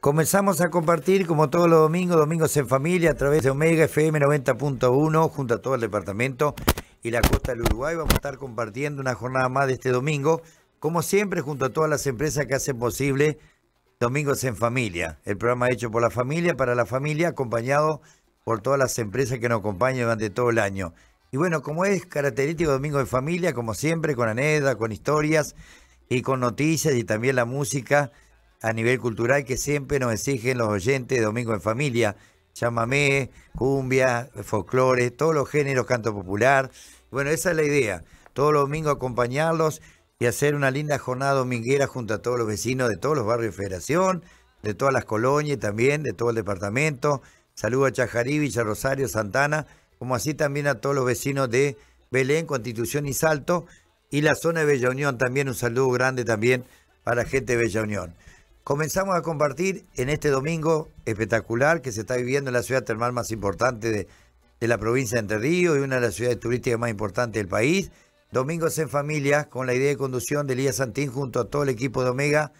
Comenzamos a compartir como todos los domingos, domingos en familia, a través de Omega FM 90.1, junto a todo el departamento y la costa del Uruguay. Vamos a estar compartiendo una jornada más de este domingo, como siempre, junto a todas las empresas que hacen posible Domingos en Familia, el programa hecho por la familia, para la familia, acompañado por todas las empresas que nos acompañan durante todo el año. Y bueno, como es característico Domingo en Familia, como siempre, con anécdotas, con historias y con noticias y también la música a nivel cultural que siempre nos exigen los oyentes de Domingo en Familia. chamamé, cumbia, folclore, todos los géneros, canto popular. Bueno, esa es la idea. Todos los domingos acompañarlos y hacer una linda jornada dominguera junto a todos los vecinos de todos los barrios de Federación, de todas las colonias también, de todo el departamento. Saludo a Chajarí, Villa Rosario, Santana, como así también a todos los vecinos de Belén, Constitución y Salto, y la zona de Bella Unión también. Un saludo grande también para la gente de Bella Unión comenzamos a compartir en este domingo espectacular que se está viviendo en la ciudad termal más importante de, la provincia de Entre Ríos y una de las ciudades turísticas más importantes del país. Domingos en familia, con la idea de conducción de Elías Santín junto a todo el equipo de Omega,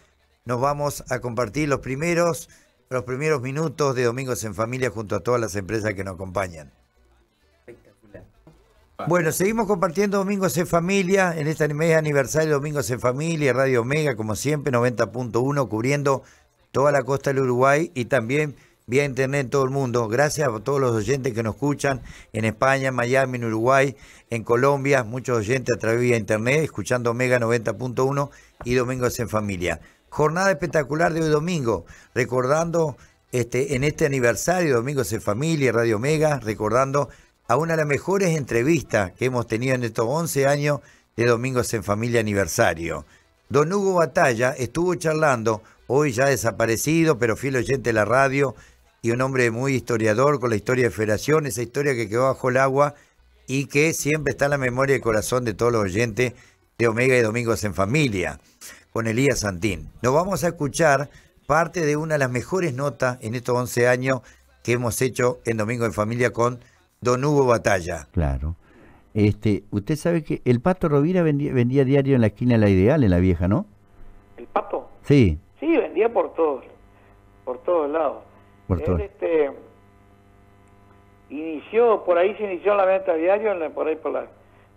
nos vamos a compartir los primeros, los primeros minutos de Domingos en familia junto a todas las empresas que nos acompañan. Bueno, seguimos compartiendo Domingos en Familia en este mes aniversario Domingos en Familia, Radio Omega, como siempre, 90.1, cubriendo toda la costa del Uruguay y también vía internet en todo el mundo. Gracias a todos los oyentes que nos escuchan en España, en Miami, en Uruguay, en Colombia, muchos oyentes a través de internet, escuchando Omega 90.1 y Domingos en Familia. Jornada espectacular de hoy domingo, recordando este, en este aniversario Domingos en Familia, Radio Omega, recordando a una de las mejores entrevistas que hemos tenido en estos 11 años de Domingos en Familia Aniversario. Don Hugo Batalla estuvo charlando, hoy ya desaparecido, pero fiel oyente de la radio y un hombre muy historiador con la historia de Federación, esa historia que quedó bajo el agua y que siempre está en la memoria y corazón de todos los oyentes de Omega y Domingos en Familia, con Elías Santín. Nos vamos a escuchar parte de una de las mejores notas en estos 11 años que hemos hecho en Domingo en Familia con Don Hugo Batalla. Claro. Este, usted sabe que el Pato Rovira vendía, diario en la esquina de La Ideal, en la vieja, ¿no? ¿El Pato? Sí. Sí, vendía por todos, por todos lados. Por todos. Este, inició, por ahí se inició la venta diario, en la, por ahí por la,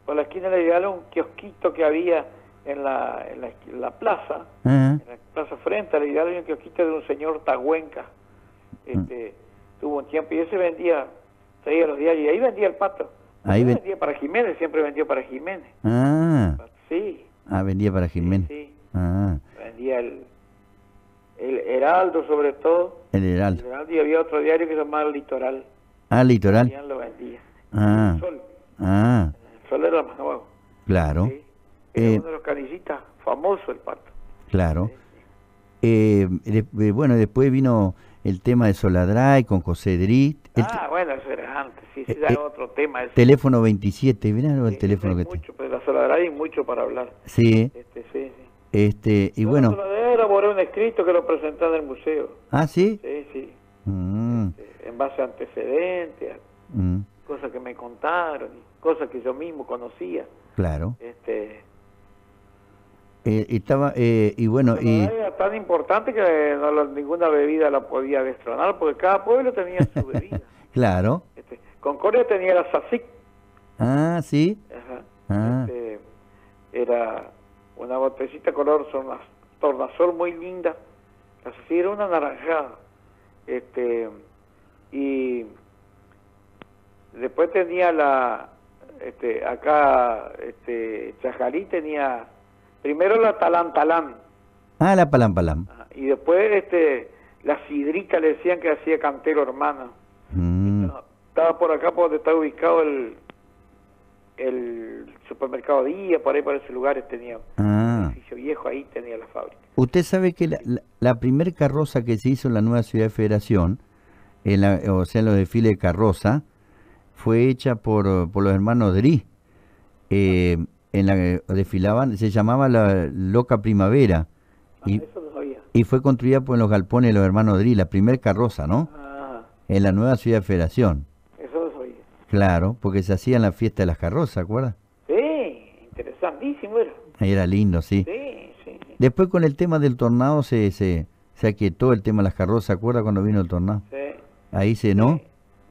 por la esquina de La Ideal, un kiosquito que había en la, plaza, en la plaza frente a La Ideal, un kiosquito de un señor Tahuenca. Ah. Este, Tuvo un tiempo y ese vendía seguía los diarios y ahí vendía el pato. Ahí vendía para Jiménez, siempre vendió para Jiménez. Ah. Sí. Ah, vendía para Jiménez. Sí. Ah. Vendía el, el Heraldo sobre todo. El Heraldo. El y había otro diario que se llamaba Litoral. Ah, Litoral. El lo vendía. Ah. El Sol. Ah. El Sol era más nuevo. Claro. Era eh, uno de los canillitas famoso el pato. Claro. Eh, eh, bueno, después vino el tema de Soladray con José Drit ah, bueno, eso era antes, sí, sí, eh, eh, era otro tema. Teléfono 27, mirá el teléfono que mucho, pero la soledad hay mucho para hablar. Sí. Este, sí, sí. Este, y bueno. La elaboré un escrito que lo presenté en el museo. ¿Ah, sí? Sí, sí. Mm. Este, en base a antecedentes, mm. cosas que me contaron, cosas que yo mismo conocía. Claro. Este, eh, estaba, eh, y bueno, y... Era tan importante que ninguna bebida la podía destronar, porque cada pueblo tenía su bebida. claro. Este, Concordia tenía la sasic Ah, sí. Ah. Este, era una botellita color tornasol muy linda. La era una naranjada. Este, y después tenía la, este, acá, este, Chajarí tenía Primero la Talán-Talán Ah, la palampalam. Y después este, la sidrita le decían que hacía cantero hermano mm. Estaba por acá por donde está ubicado el, el supermercado Día, por ahí, por esos lugares tenía. Ah. edificio viejo ahí tenía la fábrica. Usted sabe que la, la, primer carroza que se hizo en la nueva ciudad de Federación, o sea, en los desfiles de carroza, fue hecha por, por los hermanos Dri. Eh, ah en la que desfilaban, se llamaba la Loca Primavera. Ah, y, y fue construida por los galpones de los hermanos Dri, la primer carroza, ¿no? Ah. En la nueva ciudad de Federación. Eso lo sabía. Claro, porque se hacían la fiesta de las carrozas, acuerda? Sí, interesantísimo era. Era lindo, sí. Sí, sí. Después con el tema del tornado se, se, aquietó el tema de las carrozas, ¿acuerdas cuando vino el tornado? Sí. Ahí se, ¿no?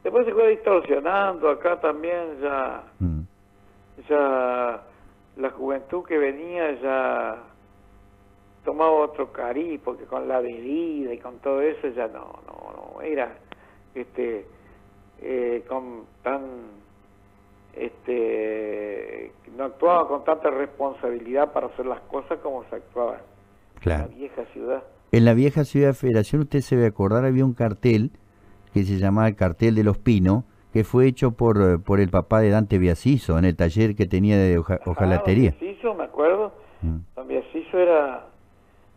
Después se fue distorsionando, acá también ya... Mm. Ya la juventud que venía ya tomaba otro cari porque con la bebida y con todo eso ya no, no, era este, eh, con tan este no actuaba con tanta responsabilidad para hacer las cosas como se actuaba en la vieja ciudad. En la vieja ciudad de Federación, usted se debe acordar, había un cartel que se llamaba el cartel de los pinos, que fue hecho por, eh, por el papá de Dante Biasizo en el taller que tenía de ojalatería. Ah, hojalatería. me acuerdo. Mm. Don era,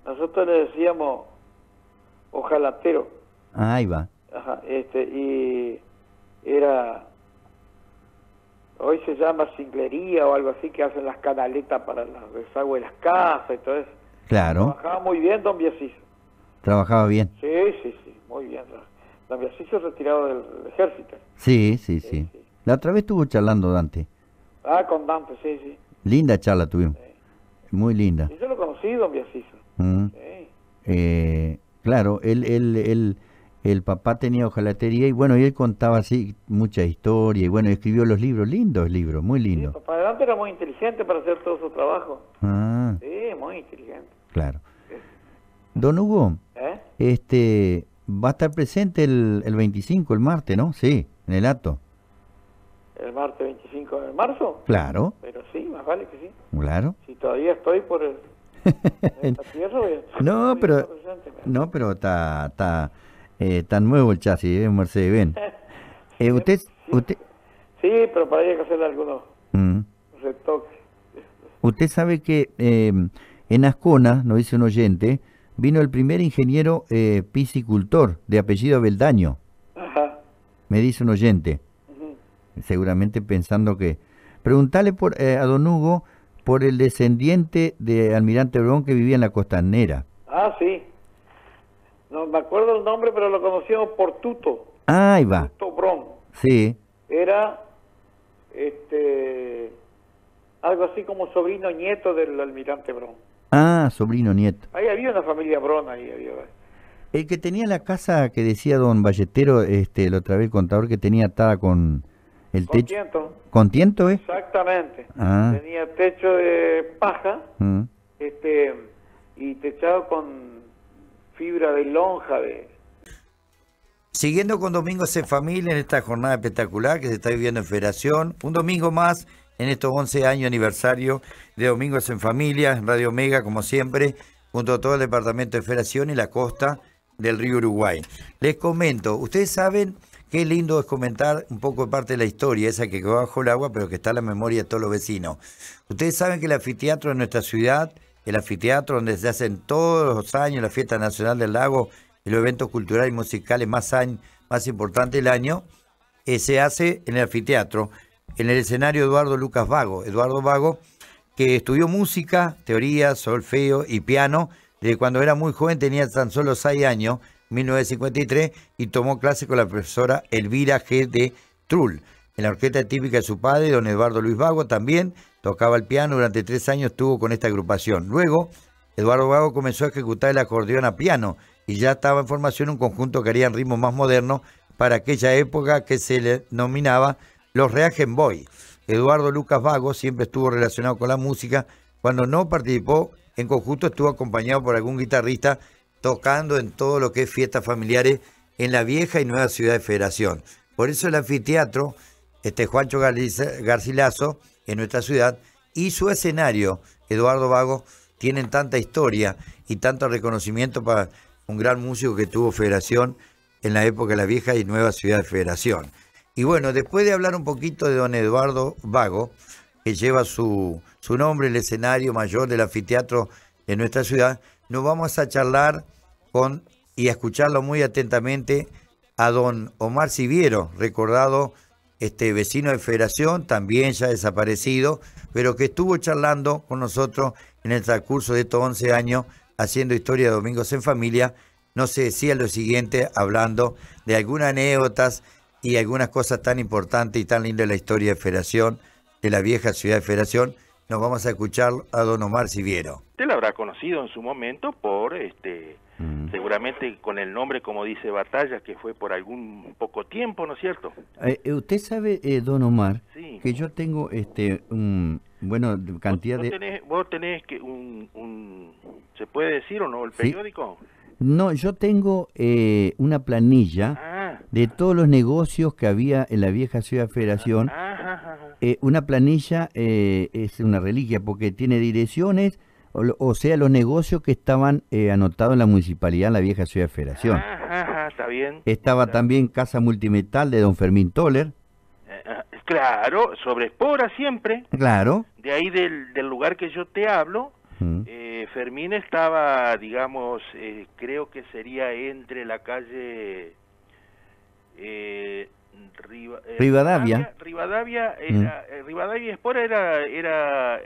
nosotros le decíamos hojalatero. Ah, ahí va. Ajá, este, y era, hoy se llama singlería o algo así, que hacen las canaletas para el desagües de las casas y todo eso. Claro. Trabajaba muy bien Don Biasizo. Trabajaba bien. Sí, sí, sí, muy bien ha retirado del, ejército. Sí, sí, sí, La otra vez estuvo charlando Dante. Ah, con Dante, sí, sí. Linda charla tuvimos. Muy linda. Y yo lo conocí, don mm. eh, claro, él, él, él, el papá tenía ojalatería y bueno, y él contaba así mucha historia y bueno, escribió los libros, lindos libros, muy lindos. Sí, papá de Dante era muy inteligente para hacer todo su trabajo. Ah. Sí, muy inteligente. Claro. Don Hugo, ¿Eh? este, Va a estar presente el, el 25, el martes, ¿no? Sí, en el acto. ¿El martes 25 de marzo? Claro. Pero sí, más vale que sí. Claro. Si todavía estoy por el... no, pero, no, pero está, está, eh, tan nuevo el chasis, ¿eh? Mercedes Ven. Eh, usted, sí, usted, sí, pero para ahí hay que hacerle algunos mm. retoques. Usted sabe que eh, en Ascona, nos dice un oyente, vino el primer ingeniero eh, piscicultor de apellido Beldaño. Me dice un oyente, seguramente pensando que... Preguntale por, eh, a don Hugo por el descendiente de Almirante Bron que vivía en la costanera. Ah, sí. No me acuerdo el nombre, pero lo conocíamos por Tuto. Ah, ahí va. Tuto Bron. Sí. Era este algo así como sobrino nieto del almirante Bron. Ah, sobrino, nieto. Ahí había una familia brona, ahí había. Eh. El que tenía la casa que decía don Valletero, este, la otra vez el contador, que tenía atada con el techo. Tiento. Con tiento. ¿eh? Exactamente. Ah. Tenía techo de paja mm. este, y techado con fibra de lonja de... Siguiendo con Domingo C. Familia en esta jornada espectacular que se está viviendo en Federación, un domingo más en estos 11 años aniversario de Domingos en Familia, en Radio Omega, como siempre, junto a todo el departamento de Federación y la costa del río Uruguay. Les comento, ustedes saben qué lindo es comentar un poco parte de la historia, esa que quedó bajo el agua, pero que está en la memoria de todos los vecinos. Ustedes saben que el anfiteatro de nuestra ciudad, el anfiteatro donde se hacen todos los años la Fiesta Nacional del Lago y los eventos culturales y musicales más, más importantes del año, eh, se hace en el anfiteatro en el escenario Eduardo Lucas Vago. Eduardo Vago, que estudió música, teoría, solfeo y piano. Desde cuando era muy joven, tenía tan solo 6 años, 1953, y tomó clases con la profesora Elvira G. de Trull. En la orquesta típica de su padre, don Eduardo Luis Vago, también tocaba el piano. Durante tres años estuvo con esta agrupación. Luego, Eduardo Vago comenzó a ejecutar el acordeón a piano y ya estaba en formación un conjunto que harían ritmos más modernos para aquella época que se le nominaba los Reagen Boy. Eduardo Lucas Vago siempre estuvo relacionado con la música. Cuando no participó en conjunto, estuvo acompañado por algún guitarrista tocando en todo lo que es fiestas familiares en la vieja y nueva ciudad de Federación. Por eso el anfiteatro, este Juancho Garcilazo en nuestra ciudad, y su escenario, Eduardo Vago, tienen tanta historia y tanto reconocimiento para un gran músico que tuvo Federación en la época de la vieja y nueva ciudad de Federación. Y bueno, después de hablar un poquito de don Eduardo Vago, que lleva su, su nombre, el escenario mayor del anfiteatro en nuestra ciudad, nos vamos a charlar con y a escucharlo muy atentamente a don Omar Siviero, recordado este vecino de Federación, también ya desaparecido, pero que estuvo charlando con nosotros en el transcurso de estos 11 años haciendo historia de Domingos en Familia, no se decía lo siguiente hablando de algunas anécdotas y algunas cosas tan importantes y tan lindas de la historia de Federación, de la vieja ciudad de Federación, nos vamos a escuchar a don Omar Siviero. Usted lo habrá conocido en su momento por, este, mm. seguramente con el nombre, como dice Batallas, que fue por algún poco tiempo, ¿no es cierto? Eh, eh, usted sabe, eh, don Omar, que yo tengo, este, bueno, cantidad de... vos tenés que un, ¿se puede decir o no? ¿El periódico? No, yo tengo una planilla. Ah de todos los negocios que había en la vieja ciudad federación. Eh, una planilla eh, es una reliquia porque tiene direcciones, o, sea, los negocios que estaban eh, anotados en la municipalidad, en la vieja ciudad federación. está bien. Estaba también Casa Multimetal de don Fermín Toller. Claro, sobre Espora siempre. Claro. De ahí del, lugar que yo te hablo, Fermín estaba, digamos, creo que sería entre la calle eh, eh, Rivadavia. Rivadavia, era, Rivadavia eh, mm. eh, Espora era, era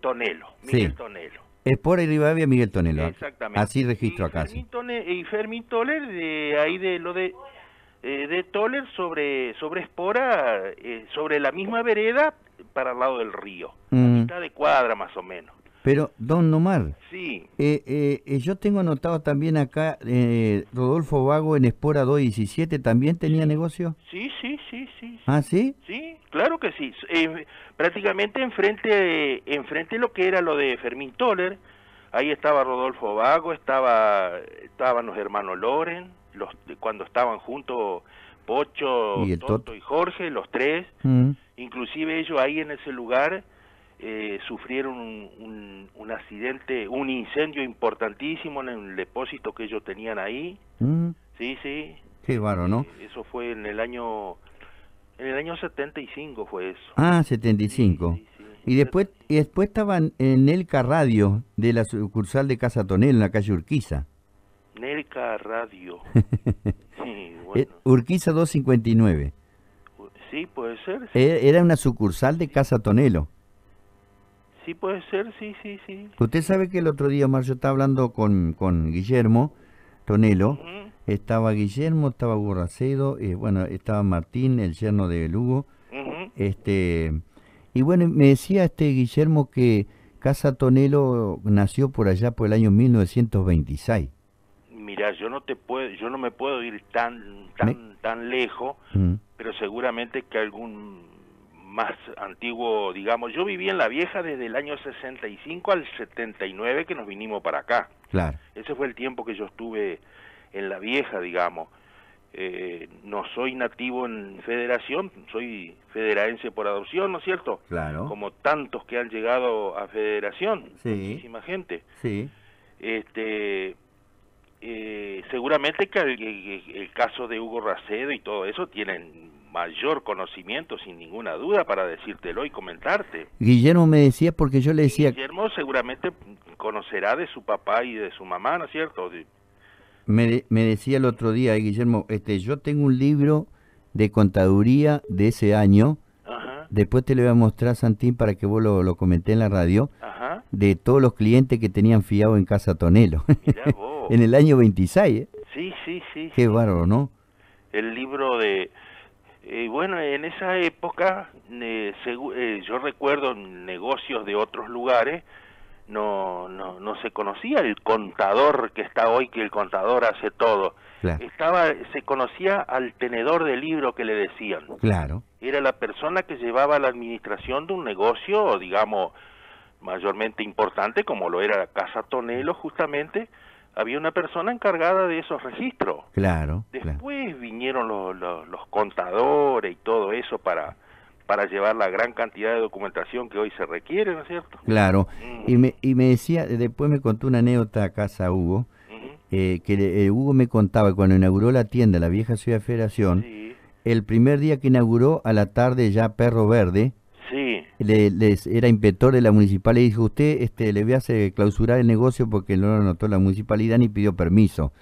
Tonelo, Miguel Tonelo. Espora y Rivadavia, Miguel Tonelo. Exactamente. Así registro acá. Fermín y Fermín Toler, de ahí de lo de, de Toler sobre, sobre Espora, sobre la misma vereda para el lado del río, a mm. mitad de cuadra más o menos. Pero, don Nomar, sí. Eh, eh, eh, yo tengo anotado también acá, Rodolfo Vago en Espora 217, ¿también tenía negocio? Sí, sí, sí, sí. ¿Ah, sí? Sí, claro que sí. prácticamente enfrente, enfrente lo que era lo de Fermín Toller, ahí estaba Rodolfo Vago, estaba, estaban los hermanos Loren, los, cuando estaban juntos Pocho, ¿Y Toto, y Jorge, los tres. Mm. Inclusive ellos ahí en ese lugar eh, sufrieron un, accidente, un incendio importantísimo en el depósito que ellos tenían ahí. Mm. Sí, sí. Qué ¿no? Eh, eso fue en el año en el año 75 fue eso. Ah, 75. Y después y después estaban en el Radio de la sucursal de Casa Tonel en la calle Urquiza. Nelca Radio. sí, eh, bueno. Urquiza 259. Sí, puede ser. Era una sucursal de Casa Tonelo. Sí puede ser, sí, sí, sí. Usted sabe que el otro día, Marcio, estaba hablando con, Guillermo Tonelo. Estaba Guillermo, estaba Borracedo, eh, bueno, estaba Martín, el yerno de Lugo. este Y bueno, me decía este Guillermo que Casa Tonelo nació por allá por el año 1926. Mira, yo no te puedo, yo no me puedo ir tan tan tan lejos, pero seguramente que algún más antiguo, digamos. Yo viví en La Vieja desde el año 65 al 79 que nos vinimos para acá. Claro. Ese fue el tiempo que yo estuve en La Vieja, digamos. Eh, no soy nativo en federación, soy federaense por adopción, ¿no es cierto? Claro. Como tantos que han llegado a federación, muchísima gente. Sí. Este, eh, seguramente que el, caso de Hugo Racedo y todo eso tienen mayor conocimiento, sin ninguna duda, para decírtelo y comentarte. Guillermo me decía, porque yo le decía... Guillermo seguramente conocerá de su papá y de su mamá, ¿no es cierto? Me, decía el otro día, Guillermo, este, yo tengo un libro de contaduría de ese año, después te lo voy a mostrar, Santín, para que vos lo, lo comenté en la radio, de todos los clientes que tenían fiado en Casa Tonelo, en el año 26. ¿eh? Sí, sí, sí. Qué ¿no? El libro de eh, bueno, en esa época, eh, yo recuerdo negocios de otros lugares, no, no, no se conocía el contador que está hoy, que el contador hace todo. Estaba, se conocía al tenedor de libro que le decían. Claro. Era la persona que llevaba la administración de un negocio, digamos, mayormente importante, como lo era la Casa Tonelo, justamente, había una persona encargada de esos registros. Claro. Después vinieron los, los, contadores y todo eso para, para llevar la gran cantidad de documentación que hoy se requiere, ¿no es cierto? Claro. Mm. Y, me, y me decía, después me contó una anécdota a casa Hugo, eh, que eh, Hugo me contaba cuando inauguró la tienda, la vieja Ciudad Federación, el primer día que inauguró a la tarde ya Perro Verde, le, era inspector de la municipal y dijo, usted este, le voy a hacer clausurar el negocio porque no lo anotó la municipalidad ni pidió permiso.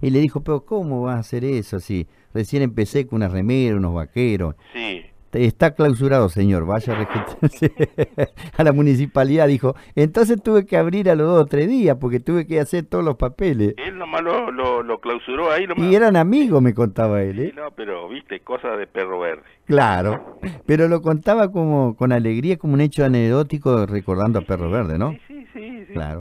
Y le dijo, pero ¿cómo va a hacer eso si recién empecé con unas remeras, unos vaqueros? Sí está clausurado, señor, vaya a a la municipalidad, dijo. Entonces tuve que abrir a los dos o tres días porque tuve que hacer todos los papeles. Él nomás lo, clausuró ahí. Y eran amigos, me contaba él. ¿eh? no, pero viste, cosas de perro verde. Claro, pero lo contaba como con alegría, como un hecho anecdótico recordando a Perro Verde, ¿no? Sí, sí, sí. Claro.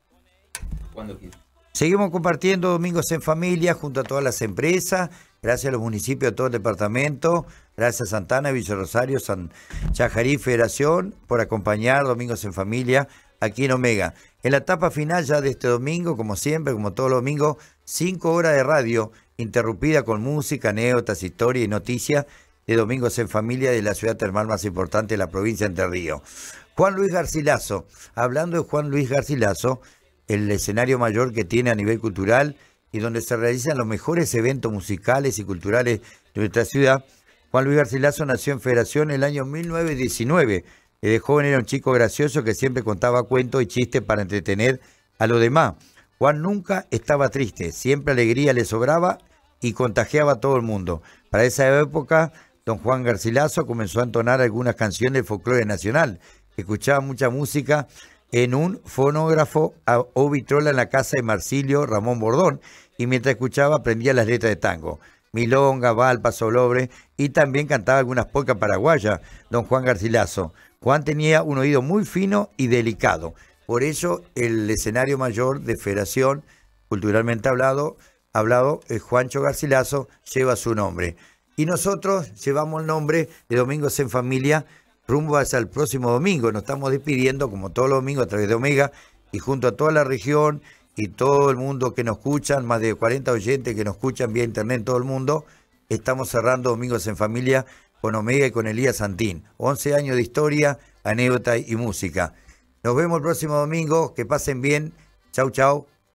Seguimos compartiendo Domingos en Familia junto a todas las empresas gracias a los municipios de todo el departamento, gracias a Santana, Rosario, San Chajarí, Federación, por acompañar Domingos en Familia aquí en Omega. En la etapa final ya de este domingo, como siempre, como todo domingo, cinco horas de radio interrumpida con música, anécdotas, historia y noticias de Domingos en Familia de la ciudad termal más importante de la provincia de Entre Ríos. Juan Luis Garcilaso, hablando de Juan Luis Garcilaso, el escenario mayor que tiene a nivel cultural, y donde se realizan los mejores eventos musicales y culturales de nuestra ciudad, Juan Luis Garcilaso nació en Federación en el año 1919. De joven era un chico gracioso que siempre contaba cuentos y chistes para entretener a los demás. Juan nunca estaba triste, siempre alegría le sobraba y contagiaba a todo el mundo. Para esa época, don Juan Garcilaso comenzó a entonar algunas canciones de folclore nacional. Escuchaba mucha música en un fonógrafo o vitrola en la casa de Marsilio Ramón Bordón y mientras escuchaba aprendía las letras de tango. Milonga, Valpa, Solobre y también cantaba algunas pocas paraguayas, don Juan Garcilaso. Juan tenía un oído muy fino y delicado. Por eso el escenario mayor de Federación, culturalmente hablado, hablado el eh, Juancho Garcilaso, lleva su nombre. Y nosotros llevamos el nombre de Domingos en Familia rumbo es el próximo domingo. Nos estamos despidiendo como todos los domingos a través de Omega y junto a toda la región y todo el mundo que nos escuchan, más de 40 oyentes que nos escuchan vía internet todo el mundo, estamos cerrando Domingos en Familia con Omega y con Elías Santín. 11 años de historia, anécdota y música. Nos vemos el próximo domingo, que pasen bien. Chau, chau.